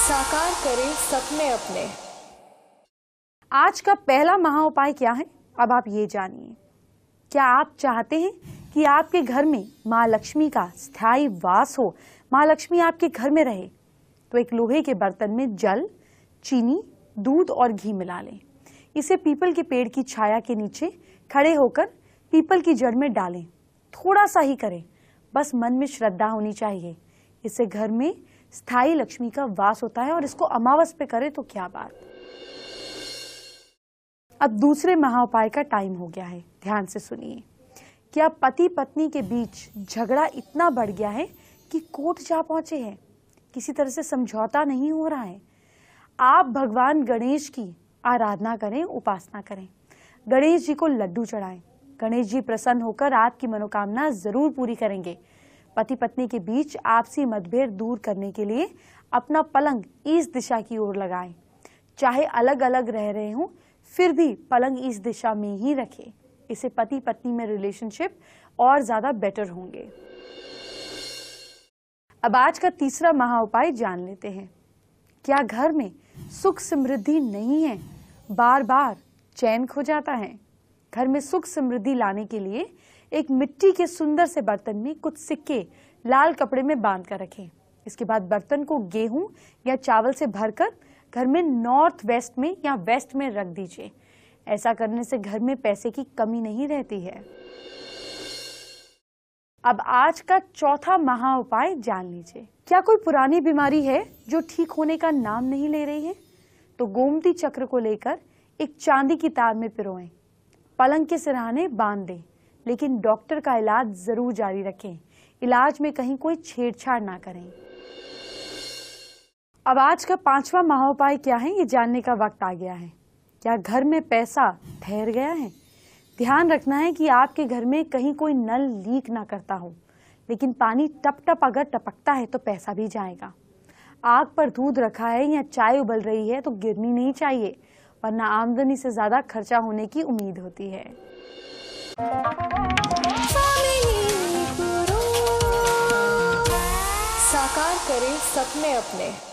साकार करें सपने अपने आज का पहला महा उपाय क्या है अब आप ये जानिए क्या आप चाहते हैं कि आपके घर में माँ लक्ष्मी का स्थायी वास हो माँ लक्ष्मी आपके घर में रहे तो एक लोहे के बर्तन में जल चीनी दूध और घी मिला लें इसे पीपल के पेड़ की छाया के नीचे खड़े होकर पीपल की जड़ में डालें थोड़ा सा ही करें बस मन में श्रद्धा होनी चाहिए इससे घर में स्थायी लक्ष्मी का वास होता है और इसको अमावस पे करें तो क्या बात अब दूसरे महा उपाय का टाइम हो गया है ध्यान से सुनिए क्या पति पत्नी के बीच झगड़ा इतना बढ़ गया है कि कोर्ट जा पहुंचे हैं किसी तरह से समझौता नहीं हो रहा है आप भगवान गणेश की आराधना करें उपासना करें गणेश जी को लड्डू चढ़ाएं गणेश जी प्रसन्न होकर आपकी मनोकामना जरूर पूरी करेंगे पति पत्नी के बीच आपसी मतभेद दूर करने के लिए अपना पलंग इस दिशा की ओर लगाएं चाहे अलग अलग रह रहे हों फिर भी पलंग इस दिशा में ही रखें इसे पति पत्नी में रिलेशनशिप और ज़्यादा बेटर होंगे अब आज का तीसरा महा उपाय जान लेते हैं क्या घर में सुख समृद्धि नहीं है बार बार चैन खो जाता है घर में सुख समृद्धि लाने के लिए एक मिट्टी के सुंदर से बर्तन में कुछ सिक्के लाल कपड़े में बांध कर रखें इसके बाद बर्तन को गेहूं या चावल से भरकर घर में नॉर्थ वेस्ट में या वेस्ट में रख दीजिए ऐसा करने से घर में पैसे की कमी नहीं रहती है अब आज का चौथा महा उपाय जान लीजिए क्या कोई पुरानी बीमारी है जो ठीक होने का नाम नहीं ले रही है तो गोमती चक्र को लेकर एक चांदी की तार में पिरोएं पलंग के सिराने बांध दें लेकिन डॉक्टर का इलाज ज़रूर जारी रखें इलाज में कहीं कोई छेड़छाड़ ना करें अब आज का पांचवा महाउपाय क्या है ये जानने का वक्त आ गया है क्या घर में पैसा ठहर गया है ध्यान रखना है कि आपके घर में कहीं कोई नल लीक ना करता हो लेकिन पानी टप टप अगर टपकता है तो पैसा भी जाएगा आग पर दूध रखा है या चाय उबल रही है तो गिरनी नहीं चाहिए वरना आमदनी से ज़्यादा खर्चा होने की उम्मीद होती है साकार करें सपने अपने